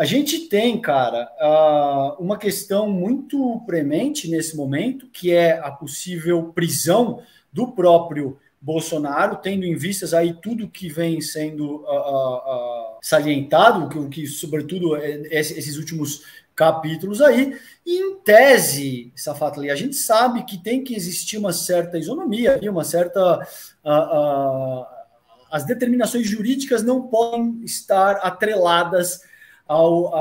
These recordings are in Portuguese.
A gente tem, cara, ah, uma questão muito premente nesse momento, que é a possível prisão do próprio Bolsonaro, tendo em vistas aí tudo que vem sendo ah, ah, salientado, que, que sobretudo é, esses últimos capítulos aí, e em tese, Safatli, a gente sabe que tem que existir uma certa isonomia, uma certa... as determinações jurídicas não podem estar atreladas ao,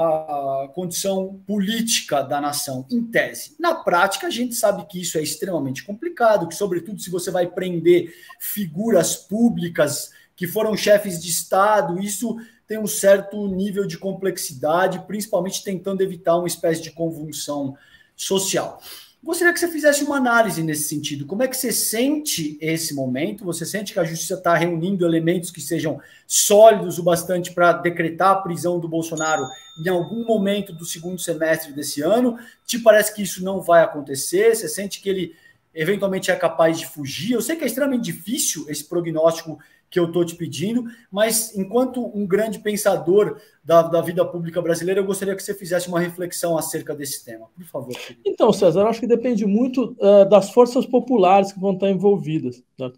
à condição política da nação, em tese. Na prática, a gente sabe que isso é extremamente complicado, que, sobretudo, se você vai prender figuras públicas que foram chefes de Estado, isso tem um certo nível de complexidade, principalmente tentando evitar uma espécie de convulsão social. Gostaria que você fizesse uma análise nesse sentido. Como é que você sente esse momento? Você sente que a justiça está reunindo elementos que sejam sólidos o bastante para decretar a prisão do Bolsonaro em algum momento do segundo semestre desse ano? Te parece que isso não vai acontecer? Você sente que ele eventualmente é capaz de fugir? Eu sei que é extremamente difícil esse prognóstico que eu estou te pedindo, mas enquanto um grande pensador da, da, vida pública brasileira, eu gostaria que você fizesse uma reflexão acerca desse tema, por favor. Então, César, acho que depende muito uh, das forças populares que vão estar envolvidas. Né?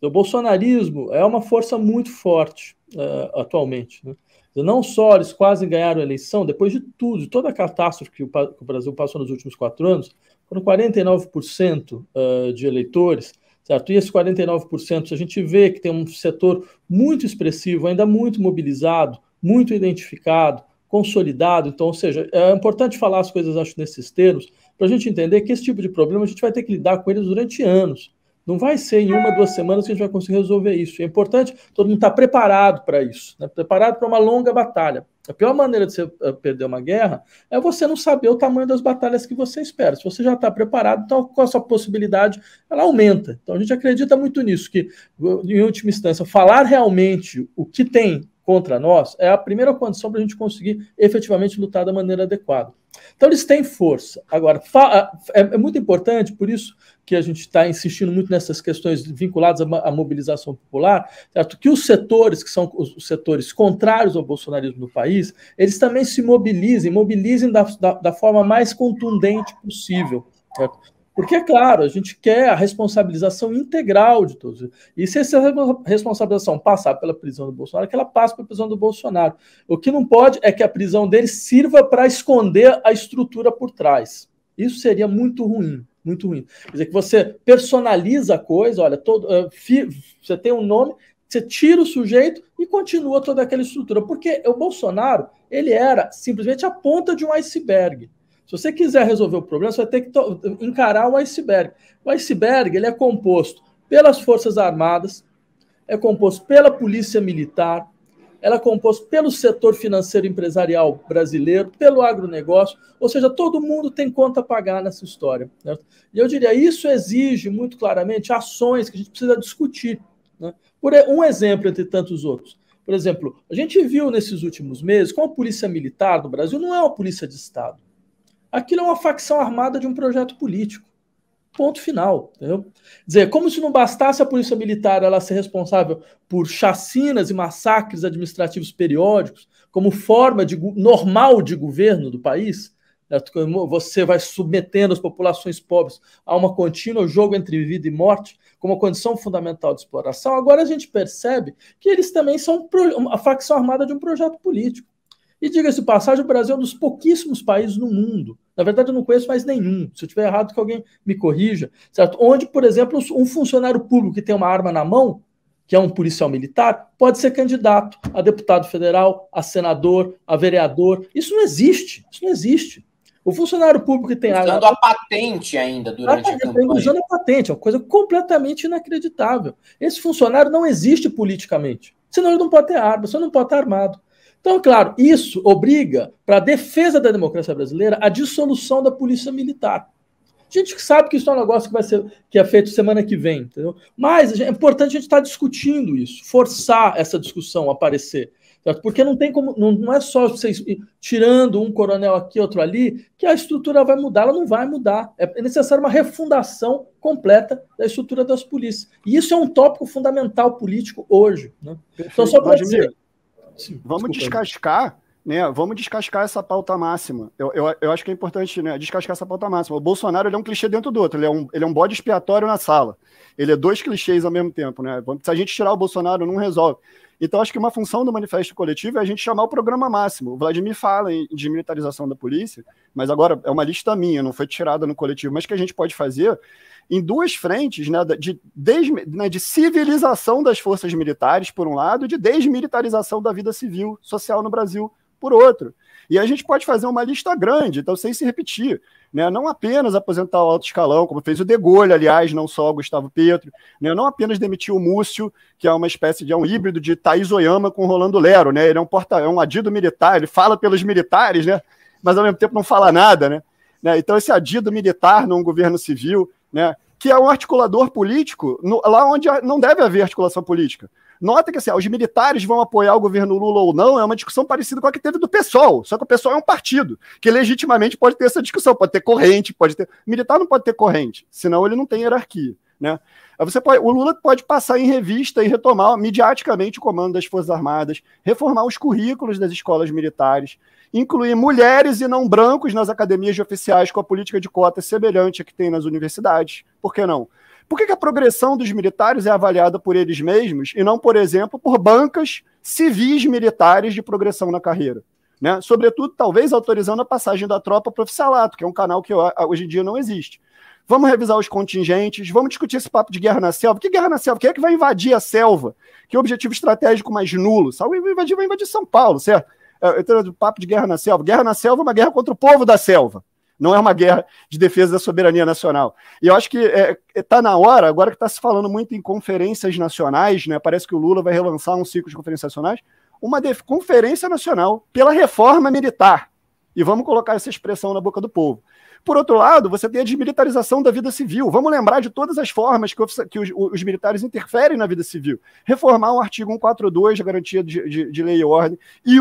O bolsonarismo é uma força muito forte uh, atualmente. Né? Não só eles quase ganharam a eleição, depois de tudo, de toda a catástrofe que o, que o Brasil passou nos últimos quatro anos, foram 49% uh, eh, de eleitores certo? E esse 49%, se a gente vê que tem um setor muito expressivo, ainda muito mobilizado, muito identificado, consolidado, então, ou seja, é importante falar as coisas, acho, nesses termos, para a gente entender que esse tipo de problema a gente vai ter que lidar com eles durante anos. Não vai ser em uma, duas semanas que a gente vai conseguir resolver isso. É importante todo mundo estar tá preparado para isso, né? preparado para uma longa batalha. A pior maneira de você eh, perder uma guerra é você não saber o tamanho das batalhas que você espera. Se você já está preparado, então com a sua possibilidade ela aumenta. Então a gente acredita muito nisso, que, em última instância, falar realmente o que tem contra nós é a primeira condição para a gente conseguir efetivamente lutar da maneira adequada. Então, eles têm força. Agora, é, é muito importante, por isso que a gente está insistindo muito nessas questões vinculadas à mobilização popular, certo? que os setores, que são os setores contrários ao bolsonarismo no país, eles também se mobilizem, mobilizem da, da, da forma mais contundente possível. Certo? Porque, é claro, a gente quer a responsabilização integral de todos. E se essa responsabilização passar pela prisão do Bolsonaro, é que ela passe pela prisão do Bolsonaro. O que não pode é que a prisão dele sirva para esconder a estrutura por trás. Isso seria muito ruim muito ruim. Quer dizer, que você personaliza a coisa, olha, todo, uh, fi, você tem um nome, você tira o sujeito e continua toda aquela estrutura. Porque o Bolsonaro, ele era simplesmente a ponta de um iceberg. Se você quiser resolver o problema, você vai ter que encarar o iceberg. O iceberg ele é composto pelas Forças Armadas, é composto pela Polícia Militar, ela é composta pelo setor financeiro empresarial brasileiro, pelo agronegócio, ou seja, todo mundo tem conta a pagar nessa história. E eu diria, isso exige muito claramente ações que a gente precisa discutir. Né? Por um exemplo entre tantos outros. Por exemplo, a gente viu nesses últimos meses como a polícia militar do Brasil não é uma polícia de Estado aquilo é uma facção armada de um projeto político. Ponto final, entendeu? Dizer, como se não bastasse a polícia militar ela ser responsável por chacinas e massacres administrativos periódicos, como forma de, normal de governo do país, né? você vai submetendo as populações pobres a uma contínua jogo entre vida e morte, como condição fundamental de exploração. Agora a gente percebe que eles também são a facção armada de um projeto político. E diga-se passagem, o Brasil é um dos pouquíssimos países no mundo. Na verdade, eu não conheço mais nenhum. Se eu tiver errado, que alguém me corrija. Certo? Onde, por exemplo, um funcionário público que tem uma arma na mão, que é um policial militar, pode ser candidato a deputado federal, a senador, a vereador. Isso não existe. Isso não existe. O funcionário público que tem usando a patente ainda durante a campanha. Usando a patente, é uma coisa completamente inacreditável. Esse funcionário não existe politicamente. Senão ele não pode ter arma, senão não pode estar armado. Então, claro, isso obriga para a defesa da democracia brasileira a dissolução da polícia militar. A gente sabe que isso é um negócio que vai ser que é feito semana que vem, entendeu? Mas é importante a gente estar tá discutindo isso, forçar essa discussão a aparecer. Certo? Porque não tem como, não, não é só vocês tirando um coronel aqui, outro ali, que a estrutura vai mudar, ela não vai mudar. É, é necessária uma refundação completa da estrutura das polícias. E isso é um tópico fundamental político hoje. Né? Então, só para dizer vamos desculpa. descascar, né? Vamos descascar essa pauta máxima. Eu, eu, eu acho que é importante né, descascar essa pauta máxima. O Bolsonaro ele é um clichê dentro do outro, ele é um, ele é um bode expiatório na sala. Ele é dois clichês ao mesmo tempo, né? Se a gente tirar o Bolsonaro, não resolve. Então, acho que uma função do manifesto coletivo é a gente chamar o programa máximo. O Vladimir fala de militarização da polícia, mas agora é uma lista minha, não foi tirada no coletivo, mas que a gente pode fazer em duas frentes, né, de, des, né, de civilização das forças militares, por um lado, e de desmilitarização da vida civil, social no Brasil, por outro. E a gente pode fazer uma lista grande, então sem se repetir. Né? Não apenas aposentar o alto escalão, como fez o Degolha, aliás, não só o Gustavo Petro, né? não apenas demitir o Múcio, que é uma espécie de é um híbrido de Thaís Oyama com Rolando Lero, né? Ele é um porta, é um adido militar, ele fala pelos militares, né? Mas ao mesmo tempo não fala nada, né? né? Então esse adido militar num governo civil, né? Que é um articulador político no, lá onde não deve haver articulação política. Nota que assim, os militares vão apoiar o governo Lula ou não, é uma discussão parecida com a que teve do PSOL, só que o PSOL é um partido, que legitimamente pode ter essa discussão, pode ter corrente, pode ter. Militar não pode ter corrente, senão ele não tem hierarquia. Né? Você pode, o Lula pode passar em revista e retomar midiaticamente o comando das Forças Armadas, reformar os currículos das escolas militares, incluir mulheres e não brancos nas academias de oficiais com a política de cotas semelhante à que tem nas universidades. Por que não? Por que, que a progressão dos militares é avaliada por eles mesmos e não, por exemplo, por bancas civis militares de progressão na carreira? Né? Sobretudo, talvez autorizando a passagem da tropa para o oficialato, que é um canal que hoje em dia não existe. Vamos revisar os contingentes, vamos discutir esse papo de guerra na selva. Que guerra na selva? Quem é que vai invadir a selva? Que objetivo estratégico mais nulo? Sabe? Vai invadir, vai invadir São Paulo, certo? É, é, é papo de guerra na selva. Guerra na selva é uma guerra contra o povo da selva não é uma guerra de defesa da soberania nacional. E eu acho que está é, é tá na hora, agora que está se falando muito em conferências nacionais, né? Parece que o Lula vai relançar um ciclo de conferências nacionais, uma conferência nacional pela reforma militar. E vamos colocar essa expressão na boca do povo. Por outro lado, você tem a desmilitarização da vida civil. Vamos lembrar de todas as formas que, os, que os, os militares interferem na vida civil. Reformar o artigo 142 da garantia de, de, de lei e ordem e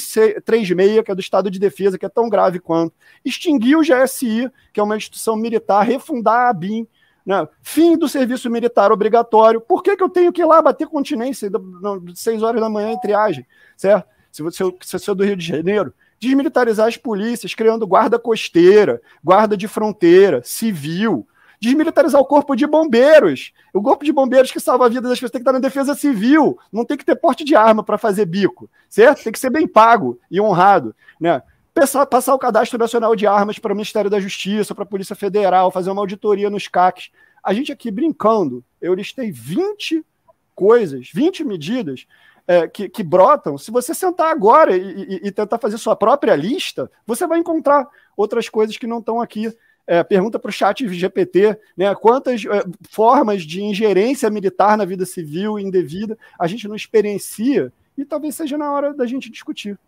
136, que é do Estado de Defesa, que é tão grave quanto. Extinguir o GSI, que é uma instituição militar, refundar a BIM. Né? fim do serviço militar obrigatório. Por que, que eu tenho que ir lá bater continência de 6 horas da manhã em triagem? Certo? Se você, se você é do Rio de Janeiro, desmilitarizar as polícias, criando guarda costeira, guarda de fronteira, civil, desmilitarizar o corpo de bombeiros. O corpo de bombeiros que salva a vida das pessoas tem que estar na defesa civil, não tem que ter porte de arma para fazer bico, certo? Tem que ser bem pago e honrado, né? Passar, passar o cadastro nacional de armas para o Ministério da Justiça, para a Polícia Federal, fazer uma auditoria nos CACs. A gente aqui brincando, eu listei 20 coisas, 20 medidas é, que, que, brotam, se você sentar agora e, e, e, tentar fazer sua própria lista, você vai encontrar outras coisas que não estão aqui. É, pergunta para o chat GPT, né, quantas é, formas de ingerência militar na vida civil indevida a gente não experiencia e talvez seja na hora da gente discutir.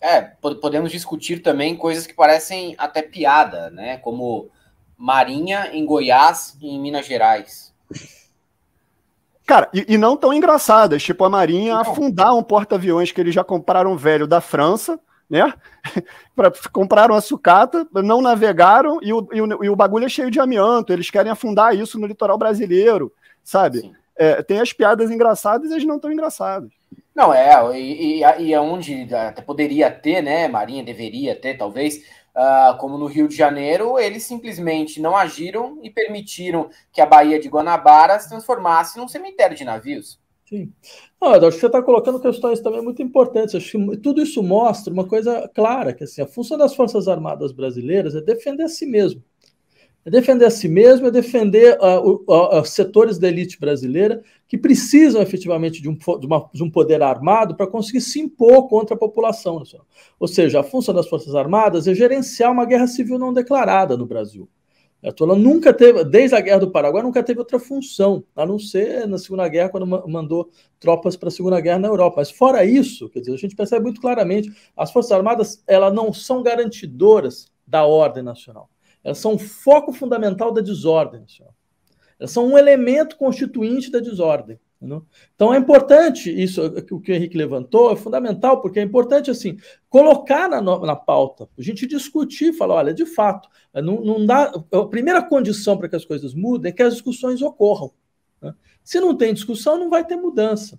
É, podemos discutir também coisas que parecem até piada, né, como Marinha em Goiás e em Minas Gerais. Cara, e, e, não tão engraçadas, tipo a Marinha não. afundar um porta-aviões que eles já compraram velho da França, né? pra, compraram a sucata, não navegaram e o, e o, e, o, bagulho é cheio de amianto. Eles querem afundar isso no litoral brasileiro, sabe? É, tem as piadas engraçadas e as não tão engraçadas. Não, é, e, e, e onde até poderia ter, né? Marinha deveria ter, talvez, Uh, como no Rio de Janeiro, eles simplesmente não agiram e permitiram que a Baía de Guanabara se transformasse num cemitério de navios. Sim. Olha, acho que você está colocando questões também muito importantes. Acho que tudo isso mostra uma coisa clara, que assim, a função das Forças Armadas brasileiras é defender a si mesmo. É defender a si mesmo, é defender ah, ah, os setores da elite brasileira que precisam efetivamente de um, de uma, de um poder armado para conseguir se impor contra a população nacional. Ou seja, a função das Forças Armadas é gerenciar uma guerra civil não declarada no Brasil. Ela nunca teve, desde a Guerra do Paraguai, nunca teve outra função, a não ser na Segunda Guerra, quando mandou tropas para a Segunda Guerra na Europa. Mas fora isso, quer dizer, a gente percebe muito claramente, as Forças Armadas elas não são garantidoras da ordem nacional. Elas são um foco fundamental da desordem. Elas são um elemento constituinte da desordem. Então é importante isso, o que o Henrique levantou é fundamental, porque é importante assim colocar na, na pauta, a gente discutir, falar, olha, de fato, não, não dá. A primeira condição para que as coisas mudem é que as discussões ocorram. Né? Se não tem discussão, não vai ter mudança.